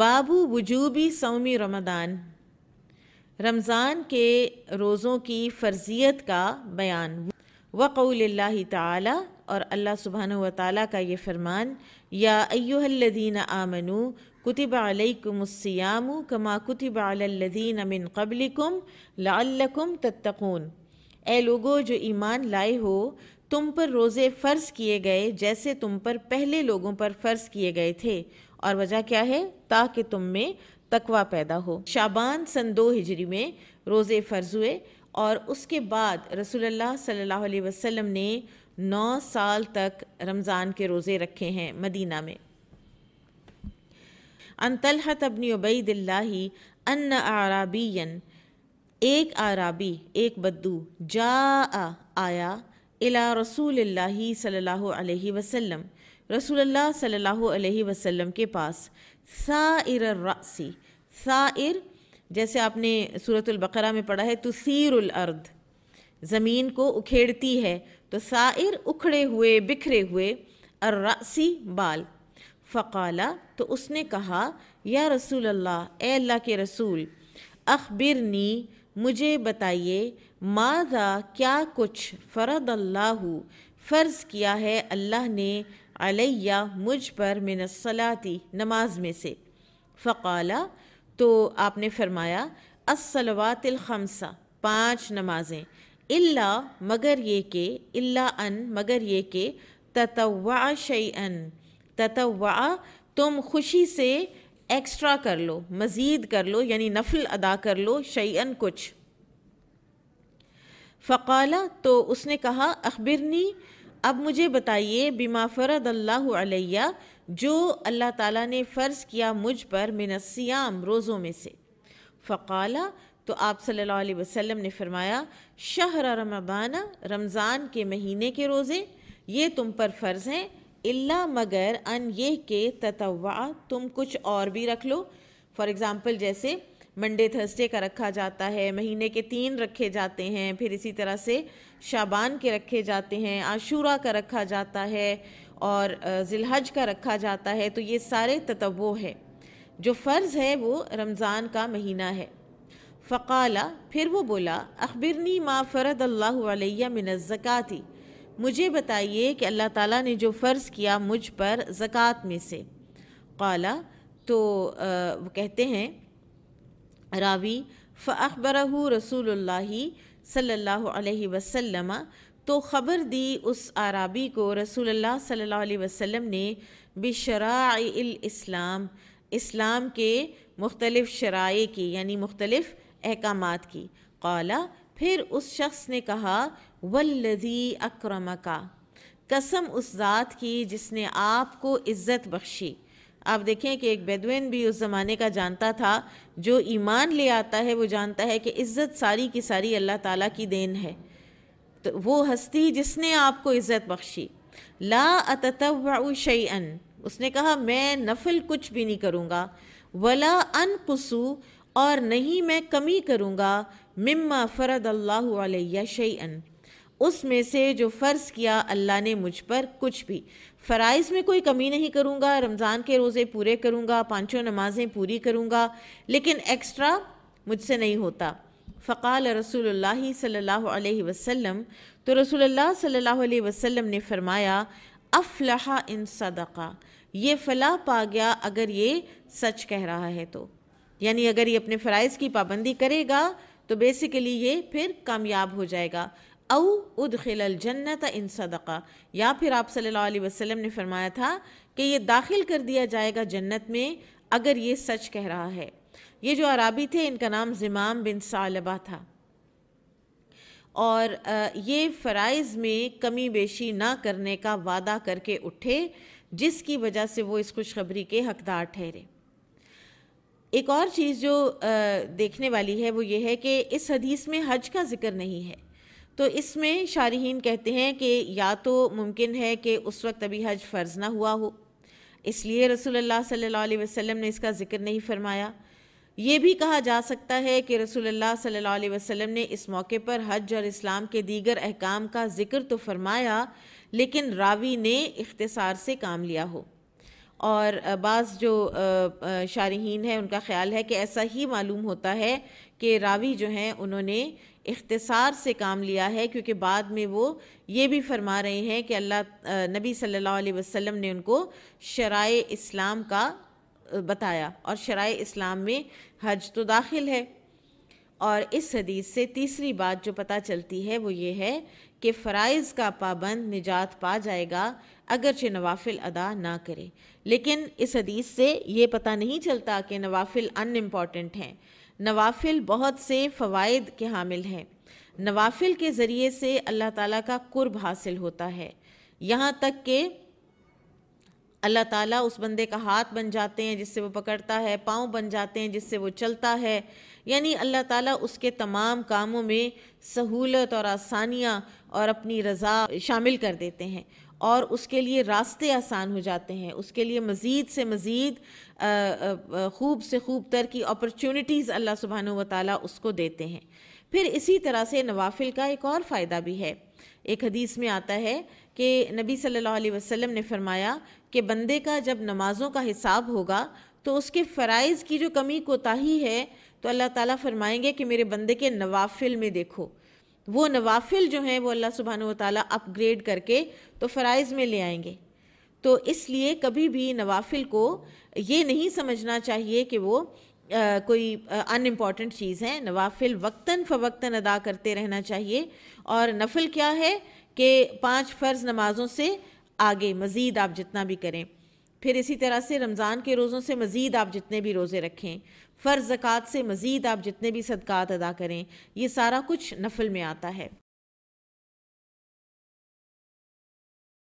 बाबू वजूबी सौमी रमदान रमज़ान के रोज़ों की फ़र्जियत का बयान वक़ौल ताला और अल्लाह सुबहान व का ये फ़रमान या अयुहल्लदीन आमनु कुतिब अलैकुमस्सियाम कमा कुतिब अलल्लदीन मिन कबलिकुम लअल्लकुम तत्तकून ए लोगो जो ईमान लाए हो तुम पर रोज़े फ़र्ज किए गए जैसे तुम पर पहले लोगों पर फ़र्ज किए गए थे और वजह क्या है ताकि तुम में तकवा पैदा हो शाबान सन दो हिजरी में रोज़े फ़र्ज हुए और उसके बाद रसूलुल्लाह सल्लल्लाहु अलैहि वसल्लम ने नौ साल तक रमज़ान के रोज़े रखे हैं मदीना में अनतलहत अबनी उबैदिल्ला अन आराबीन एक आराबी एक बद्दू जा आया इला रसूल सल्लल्लाहु अलैहि वसल्लम रसूलुल्लाह सल्लल्लाहु अलैहि वसल्लम के पास साइर रासी साइर जैसे आपने सूरतुल बकरा में पढ़ा है तुसीरुल अर्द ज़मीन को उखेड़ती है तो साइर उखड़े हुए बिखरे हुए अर्रासी बाल फ़काला तो उसने कहा या रसूल अल्लाह ए अल्लाह के रसूल अखबिरनी मुझे बताइए माजा क्या कुछ फ़रद अल्लाह फ़र्ज़ किया है अल्लाह ने अलैया मुझ पर मिनसलाती नमाज में से फ़काला तो आपने फरमाया असलवातिलखमसा पाँच नमाजें इल्ला मगर ये के इल्ला अन मगर ये के ततवा शयन ततवा तुम खुशी से एक्स्ट्रा कर लो मज़ीद कर लो यानी नफल अदा कर लो शैन कुछ फ़काला तो उसने कहा अखबिरनी अब मुझे बताइए बिमा फ़रद अल्लाह जो अल्लाह ताला ने फ़र्ज़ किया मुझ पर मिनस्याम रोज़ों में से फ़काला तो आप सल्लल्लाहु अलैहि वसल्लम ने फरमाया शहर रमदाना रमज़ान के महीने के रोज़े ये तुम पर फ़र्ज़ हैं इल्ला मगर अन ये के ततवा तुम कुछ और भी रख लो फॉर एग्ज़ाम्पल जैसे मंडे थर्सडे का रखा जाता है महीने के तीन रखे जाते हैं फिर इसी तरह से शाबान के रखे जाते हैं आशूरा का रखा जाता है और जिलहज का रखा जाता है तो ये सारे ततवो है जो फ़र्ज़ है वो रमज़ान का महीना है फ़काला फिर वो बोला अखबिरनी माँ फ़रद अल्लाह मिनज़क़ाती मुझे बताइए कि अल्लाह ताला ने जो फ़र्ज़ किया मुझ पर ज़क़़त में से काला तो आ, वो कहते हैं रावी फ़बर रसूल सल्ला वसम तो ख़बर दी उस आराबी को रसूल सल्ला वसम ने बिशराइलाम इस्लाम के मुख्तलिफ़ शराय की यानी मुख्तलिफ़ अहकाम की काला फिर उस शख्स ने कहा वल्लजी अक्रम का कसम उस ज़ात की जिसने आपको इज़्ज़त बख्शी आप देखें कि एक बेदविन भी उस ज़माने का जानता था जो ईमान ले आता है वो जानता है कि इज़्ज़त सारी की सारी अल्लाह ताला की देन है तो वो हस्ती जिसने आपको इज़्ज़त बख्शी ला अततव शैन उसने कहा मैं नफल कुछ भी नहीं करूँगा वला अन पसू और नहीं मैं कमी करूँगा मम्मा फ़रद अल्लाह शैन उसमें से जो फ़र्ज़ किया अल्लाह ने मुझ पर कुछ भी फ़राइज़ में कोई कमी नहीं करूँगा रमज़ान के रोज़े पूरे करूँगा पाँचों नमाज़ें पूरी करूँगा लेकिन एक्स्ट्रा मुझसे नहीं होता फ़काल रसूल सल्ला वसम तो रसूल सल्ला वसम ने फ़रमाया अफलहा इन सदका ये फलाह पा गया अगर ये सच कह रहा है तो यानी अगर ये अपने फ़राइज़ की पाबंदी करेगा तो बेसिकली ये फिर कामयाब हो जाएगा औ खिल जन्नत इन सदक़ा या फिर आप सल्लल्लाहु अलैहि वसल्लम ने फरमाया था कि ये दाखिल कर दिया जाएगा जन्नत में अगर ये सच कह रहा है ये जो अराबी थे इनका नाम ज़िमाम बिन सालबा था और ये फ़राइज़ में कमी बेशी ना करने का वादा करके उठे जिसकी वजह से वो इस खुशखबरी के हकदार ठहरे एक और चीज़ जो देखने वाली है वो ये है कि इस हदीस में हज का ज़िक्र नहीं है तो इसमें शारहन कहते हैं कि या तो मुमकिन है कि उस वक्त अभी हज फ़र्ज़ ना हुआ हो इसलिए रसोल्ला सल्लल्लाहु अलैहि वसल्लम ने इसका ज़िक्र नहीं फरमाया ये भी कहा जा सकता है कि रसोल्ला सल्लल्लाहु अलैहि वसल्लम ने इस मौके पर हज और इस्लाम के दीगर अहकाम का ज़िक्र तो फरमाया लेकिन रावी ने इख्तसार से काम लिया हो और बाज़ जो शारहन है उनका ख्याल है कि ऐसा ही मालूम होता है कि रावी जो हैं उन्होंने इख्तसार से काम लिया है क्योंकि बाद में वो ये भी फरमा रहे हैं कि अल्लाह नबी सल्लल्लाहु अलैहि वसल्लम ने उनको शराय इस्लाम का बताया और शराय इस्लाम में हज तो दाखिल है और इस हदीस से तीसरी बात जो पता चलती है वो ये है कि फ़राइज़ का पाबंद निजात पा जाएगा अगरचे नवाफिल अदा ना करे लेकिन इस हदीस से ये पता नहीं चलता कि नवाफिल अनइम्पॉर्टेंट हैं नवाफिल बहुत से फ़वाद के हामिल हैं नवाफिल के ज़रिए से अल्लाह ताला का कुर्ब हासिल होता है यहाँ तक कि अल्लाह ताला उस बंदे का हाथ बन जाते हैं जिससे वो पकड़ता है पाँव बन जाते हैं जिससे वो चलता है यानी अल्लाह ताला उसके तमाम कामों में सहूलत और आसानियाँ और अपनी रज़ा शामिल कर देते हैं और उसके लिए रास्ते आसान हो जाते हैं उसके लिए मज़ीद से मज़ीद खूब से खूब तर की अपॉर्चुनिटीज़ अल्लाह सुबहान व ताली उसको देते हैं फिर इसी तरह से नवाफिल का एक और फ़ायदा भी है एक हदीस में आता है कि नबी सल्लल्लाहु अलैहि वसल्लम ने फरमाया कि बंदे का जब नमाज़ों का हिसाब होगा तो उसके फ़रज़ की जो कमी कोताही है तो अल्लाह ताला फरमाएंगे कि मेरे बंदे के नवाफिल में देखो वो नवाफिल जो हैं वो अल्लाह सुबहान ताली अपग्रेड करके तो फ़राइज़ में ले आएंगे तो इसलिए कभी भी नवाफिल को ये नहीं समझना चाहिए कि वो आ, कोई अनइम्पॉर्टेंट चीज़ है नवाफिल वक्ता फ़वक्ता अदा करते रहना चाहिए और नफल क्या है कि पाँच फ़र्ज़ नमाज़ों से आगे मज़ीद आप जितना भी करें फिर इसी तरह से रमज़ान के रोज़ों से मज़ीद आप जितने भी रोज़े रखें फ़र्ज़ ज़क़़त से मज़ीद आप जितने भी सदक़ात अदा करें ये सारा कुछ नफल में आता है